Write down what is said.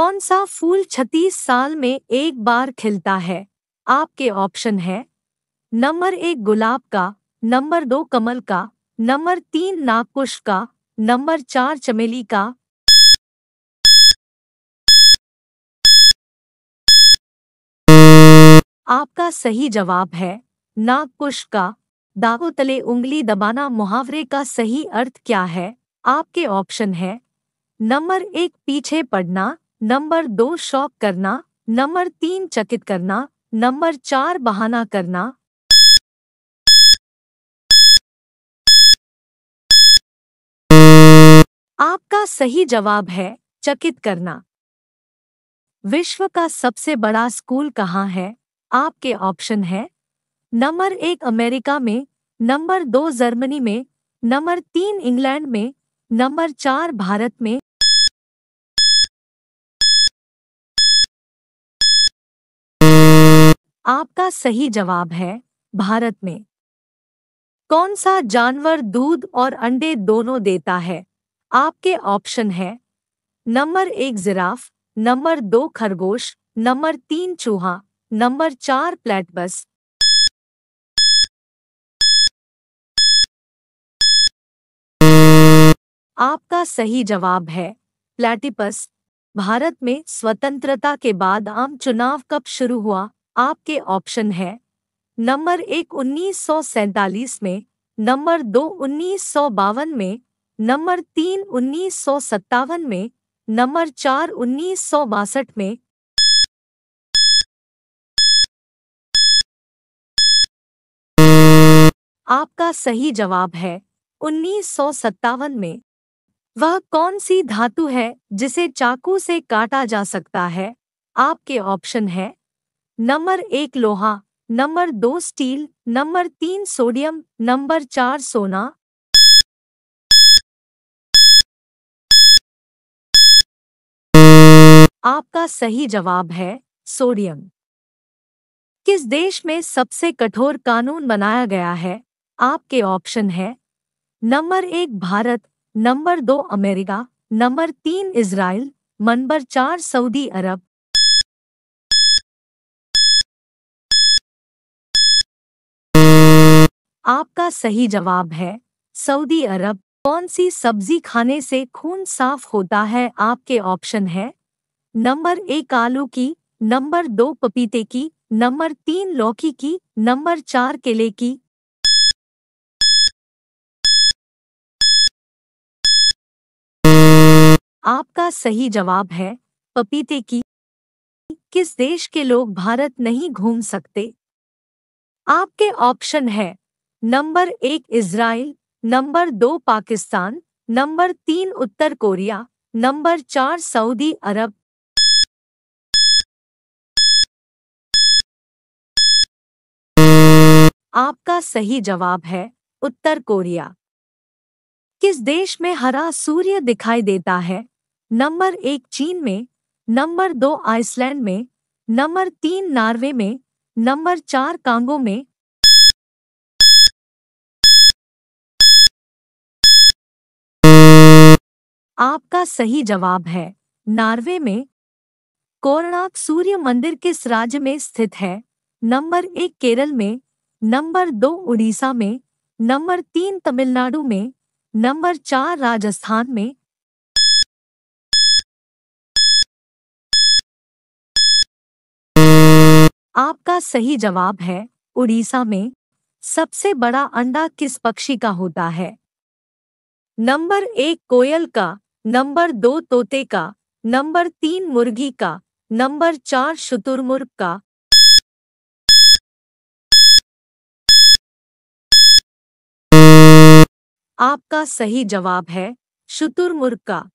कौन सा फूल छत्तीस साल में एक बार खिलता है आपके ऑप्शन है नंबर एक गुलाब का नंबर दो कमल का नंबर तीन नागपुष का नंबर चार चमेली का आपका सही जवाब है नागपुष का दागो तले उंगली दबाना मुहावरे का सही अर्थ क्या है आपके ऑप्शन है नंबर एक पीछे पड़ना नंबर दो शौक करना नंबर तीन चकित करना नंबर चार बहाना करना आपका सही जवाब है चकित करना विश्व का सबसे बड़ा स्कूल कहाँ है आपके ऑप्शन है नंबर एक अमेरिका में नंबर दो जर्मनी में नंबर तीन इंग्लैंड में नंबर चार भारत में आपका सही जवाब है भारत में कौन सा जानवर दूध और अंडे दोनों देता है आपके ऑप्शन है नंबर एक जिराफ नंबर दो खरगोश नंबर तीन चूहा नंबर चार प्लेटबस आपका सही जवाब है प्लेटिपस भारत में स्वतंत्रता के बाद आम चुनाव कब शुरू हुआ आपके ऑप्शन है नंबर एक उन्नीस में नंबर दो उन्नीस में नंबर तीन उन्नीस में नंबर चार उन्नीस में आपका सही जवाब है उन्नीस में वह कौन सी धातु है जिसे चाकू से काटा जा सकता है आपके ऑप्शन है नंबर एक लोहा नंबर दो स्टील नंबर तीन सोडियम नंबर चार सोना आपका सही जवाब है सोडियम किस देश में सबसे कठोर कानून बनाया गया है आपके ऑप्शन है नंबर एक भारत नंबर दो अमेरिका नंबर तीन इसराइल नंबर चार सऊदी अरब आपका सही जवाब है सऊदी अरब कौन सी सब्जी खाने से खून साफ होता है आपके ऑप्शन है नंबर एक आलू की नंबर दो पपीते की नंबर तीन लौकी की नंबर चार केले की आपका सही जवाब है पपीते की किस देश के लोग भारत नहीं घूम सकते आपके ऑप्शन है नंबर एक इसराइल नंबर दो पाकिस्तान नंबर तीन उत्तर कोरिया नंबर चार सऊदी अरब आपका सही जवाब है उत्तर कोरिया किस देश में हरा सूर्य दिखाई देता है नंबर एक चीन में नंबर दो आइसलैंड में नंबर तीन नार्वे में नंबर चार कांगो में आपका सही जवाब है नार्वे में कोरणाक सूर्य मंदिर किस राज्य में स्थित है नंबर एक केरल में नंबर दो उड़ीसा में नंबर तीन तमिलनाडु में नंबर चार राजस्थान में आपका सही जवाब है उड़ीसा में सबसे बड़ा अंडा किस पक्षी का होता है नंबर एक कोयल का नंबर दो तोते का नंबर तीन मुर्गी का नंबर चार शुतुरमुर्ग का आपका सही जवाब है शुतुरमुर्ग का